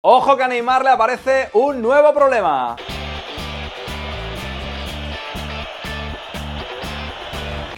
Ojo que a Neymar le aparece un nuevo problema.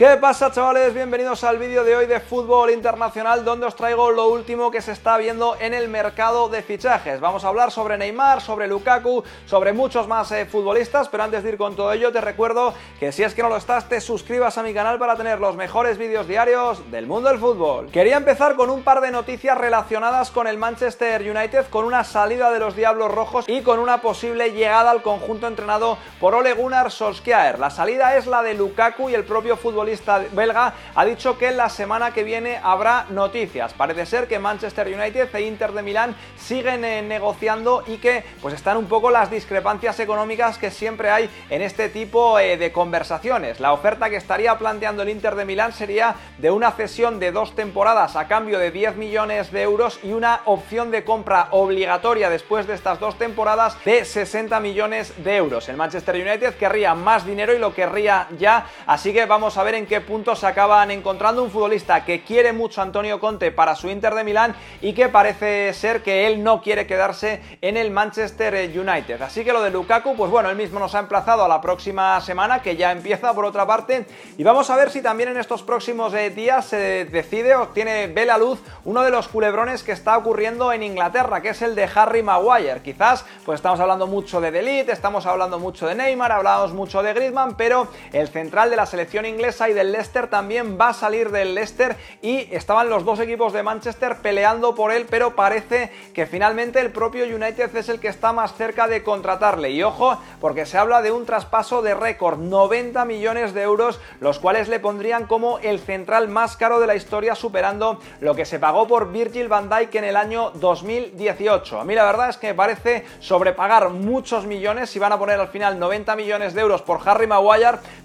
¿Qué pasa chavales? Bienvenidos al vídeo de hoy de fútbol internacional donde os traigo lo último que se está viendo en el mercado de fichajes. Vamos a hablar sobre Neymar, sobre Lukaku, sobre muchos más eh, futbolistas, pero antes de ir con todo ello te recuerdo que si es que no lo estás te suscribas a mi canal para tener los mejores vídeos diarios del mundo del fútbol. Quería empezar con un par de noticias relacionadas con el Manchester United, con una salida de los Diablos Rojos y con una posible llegada al conjunto entrenado por Ole Gunnar Solskjaer. La salida es la de Lukaku y el propio futbolista belga ha dicho que la semana que viene habrá noticias. Parece ser que Manchester United e Inter de Milán siguen eh, negociando y que pues están un poco las discrepancias económicas que siempre hay en este tipo eh, de conversaciones. La oferta que estaría planteando el Inter de Milán sería de una cesión de dos temporadas a cambio de 10 millones de euros y una opción de compra obligatoria después de estas dos temporadas de 60 millones de euros. El Manchester United querría más dinero y lo querría ya, así que vamos a ver en en qué punto se acaban encontrando un futbolista que quiere mucho a Antonio Conte para su Inter de Milán y que parece ser que él no quiere quedarse en el Manchester United. Así que lo de Lukaku, pues bueno, él mismo nos ha emplazado a la próxima semana que ya empieza por otra parte y vamos a ver si también en estos próximos eh, días se decide o tiene ve la luz uno de los culebrones que está ocurriendo en Inglaterra, que es el de Harry Maguire. Quizás pues estamos hablando mucho de delite estamos hablando mucho de Neymar, hablamos mucho de Griezmann, pero el central de la selección inglesa del Leicester, también va a salir del Leicester y estaban los dos equipos de Manchester peleando por él, pero parece que finalmente el propio United es el que está más cerca de contratarle. Y ojo, porque se habla de un traspaso de récord, 90 millones de euros, los cuales le pondrían como el central más caro de la historia, superando lo que se pagó por Virgil van Dijk en el año 2018. A mí la verdad es que me parece sobrepagar muchos millones, si van a poner al final 90 millones de euros por Harry Maguire,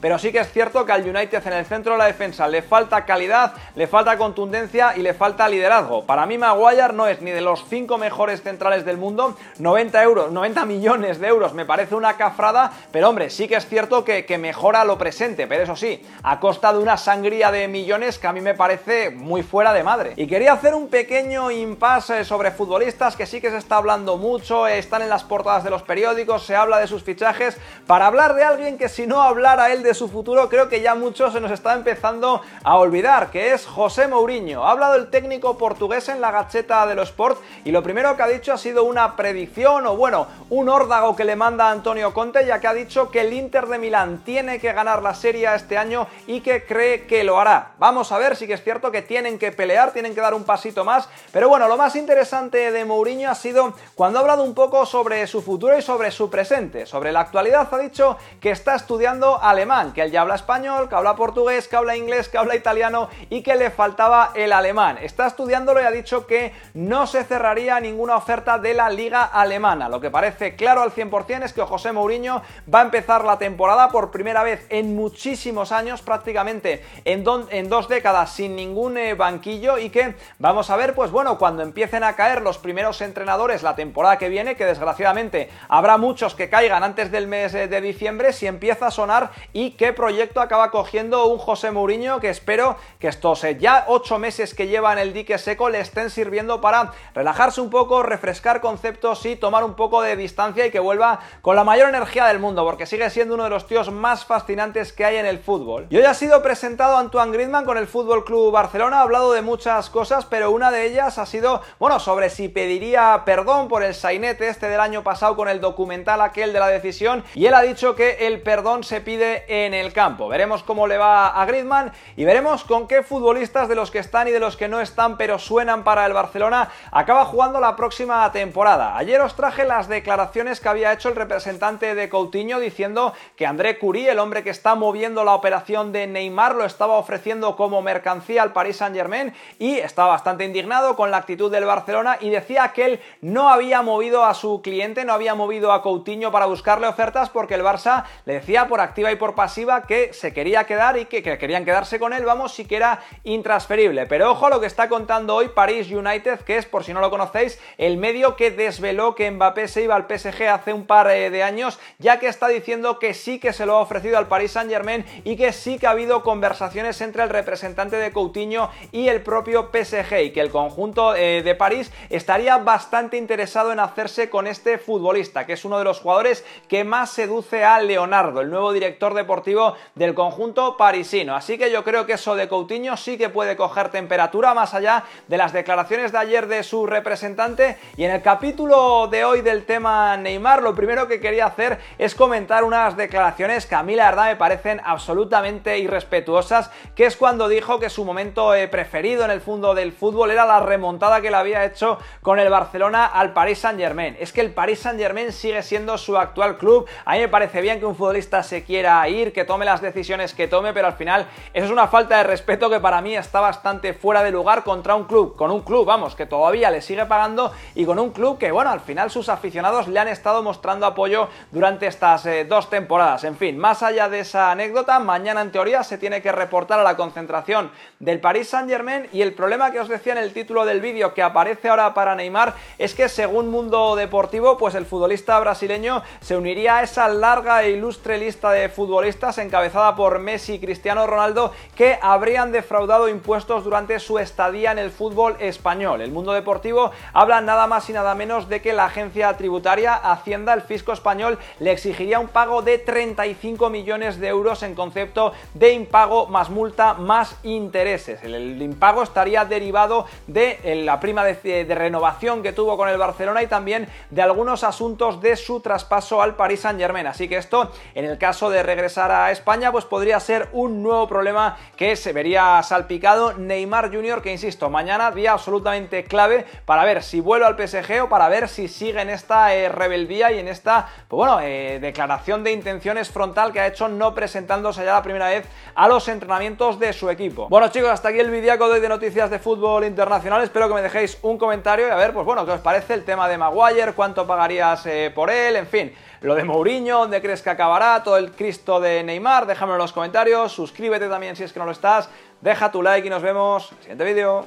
pero sí que es cierto que al United en el centro de la defensa. Le falta calidad, le falta contundencia y le falta liderazgo. Para mí Maguire no es ni de los 5 mejores centrales del mundo. 90 euros, 90 millones de euros me parece una cafrada, pero hombre, sí que es cierto que, que mejora lo presente, pero eso sí, a costa de una sangría de millones que a mí me parece muy fuera de madre. Y quería hacer un pequeño impasse sobre futbolistas que sí que se está hablando mucho, están en las portadas de los periódicos, se habla de sus fichajes, para hablar de alguien que si no hablara él de su futuro, creo que ya muchos nos está empezando a olvidar, que es José Mourinho. Ha hablado el técnico portugués en la gacheta de los Sport y lo primero que ha dicho ha sido una predicción o bueno, un órdago que le manda Antonio Conte, ya que ha dicho que el Inter de Milán tiene que ganar la serie este año y que cree que lo hará. Vamos a ver, sí que es cierto que tienen que pelear, tienen que dar un pasito más, pero bueno, lo más interesante de Mourinho ha sido cuando ha hablado un poco sobre su futuro y sobre su presente, sobre la actualidad ha dicho que está estudiando alemán, que él ya habla español, que habla por portugués, que habla inglés, que habla italiano y que le faltaba el alemán. Está estudiándolo y ha dicho que no se cerraría ninguna oferta de la liga alemana. Lo que parece claro al 100% es que José Mourinho va a empezar la temporada por primera vez en muchísimos años, prácticamente en, en dos décadas sin ningún eh, banquillo y que vamos a ver, pues bueno, cuando empiecen a caer los primeros entrenadores la temporada que viene, que desgraciadamente habrá muchos que caigan antes del mes eh, de diciembre, si empieza a sonar y qué proyecto acaba cogiendo un José Mourinho que espero que estos eh, ya ocho meses que lleva en el dique seco le estén sirviendo para relajarse un poco, refrescar conceptos y tomar un poco de distancia y que vuelva con la mayor energía del mundo, porque sigue siendo uno de los tíos más fascinantes que hay en el fútbol. Y hoy ha sido presentado Antoine Griezmann con el Fútbol Club Barcelona, ha hablado de muchas cosas, pero una de ellas ha sido, bueno, sobre si pediría perdón por el sainete este del año pasado con el documental aquel de la decisión, y él ha dicho que el perdón se pide en el campo. Veremos cómo le va a Griezmann y veremos con qué futbolistas de los que están y de los que no están pero suenan para el Barcelona acaba jugando la próxima temporada. Ayer os traje las declaraciones que había hecho el representante de Coutinho diciendo que André Curí, el hombre que está moviendo la operación de Neymar, lo estaba ofreciendo como mercancía al Paris Saint-Germain y estaba bastante indignado con la actitud del Barcelona y decía que él no había movido a su cliente, no había movido a Coutinho para buscarle ofertas porque el Barça le decía por activa y por pasiva que se quería quedar y que, querían quedarse con él, vamos, sí que era intransferible. Pero ojo lo que está contando hoy París United, que es, por si no lo conocéis, el medio que desveló que Mbappé se iba al PSG hace un par eh, de años, ya que está diciendo que sí que se lo ha ofrecido al Paris Saint Germain y que sí que ha habido conversaciones entre el representante de Coutinho y el propio PSG y que el conjunto eh, de París estaría bastante interesado en hacerse con este futbolista, que es uno de los jugadores que más seduce a Leonardo, el nuevo director deportivo del conjunto parisino. Así que yo creo que eso de Coutinho sí que puede coger temperatura más allá de las declaraciones de ayer de su representante. Y en el capítulo de hoy del tema Neymar, lo primero que quería hacer es comentar unas declaraciones que a mí la verdad me parecen absolutamente irrespetuosas, que es cuando dijo que su momento eh, preferido en el fondo del fútbol era la remontada que le había hecho con el Barcelona al Paris Saint Germain. Es que el Paris Saint Germain sigue siendo su actual club. A mí me parece bien que un futbolista se quiera ir, que tome las decisiones que tome, pero al final eso es una falta de respeto que para mí está bastante fuera de lugar contra un club, con un club, vamos, que todavía le sigue pagando y con un club que, bueno, al final sus aficionados le han estado mostrando apoyo durante estas eh, dos temporadas. En fin, más allá de esa anécdota, mañana en teoría se tiene que reportar a la concentración del Paris Saint-Germain y el problema que os decía en el título del vídeo que aparece ahora para Neymar es que según Mundo Deportivo, pues el futbolista brasileño se uniría a esa larga e ilustre lista de futbolistas encabezada por Messi Cristiano Ronaldo que habrían defraudado impuestos durante su estadía en el fútbol español. El mundo deportivo habla nada más y nada menos de que la agencia tributaria Hacienda, el fisco español, le exigiría un pago de 35 millones de euros en concepto de impago más multa más intereses. El, impago estaría derivado de la prima de, renovación que tuvo con el Barcelona y también de algunos asuntos de su traspaso al Paris Saint Germain. Así que esto, en el caso de regresar a España, pues podría ser un nuevo problema que se vería salpicado Neymar Jr., que insisto, mañana día absolutamente clave para ver si vuelve al PSG o para ver si sigue en esta eh, rebeldía y en esta, pues bueno, eh, declaración de intenciones frontal que ha hecho no presentándose ya la primera vez a los entrenamientos de su equipo. Bueno chicos, hasta aquí el vídeo de hoy de noticias de fútbol internacional, espero que me dejéis un comentario y a ver, pues bueno, qué os parece el tema de Maguire, cuánto pagarías eh, por él, en fin lo de Mourinho, dónde crees que acabará, todo el Cristo de Neymar, déjamelo en los comentarios, suscríbete también si es que no lo estás, deja tu like y nos vemos en el siguiente vídeo.